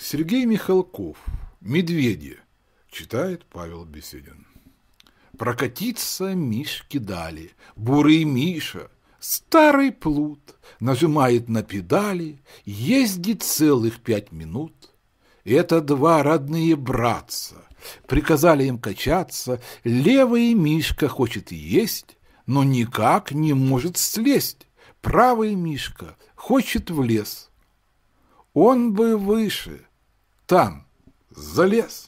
Сергей Михалков «Медведи» читает Павел Беседин. Прокатиться Мишки дали, бурый Миша, старый плут, нажимает на педали, ездит целых пять минут. Это два родные братца, приказали им качаться, левый Мишка хочет есть, но никак не может слезть, правый Мишка хочет в лес. Он бы выше, там, залез.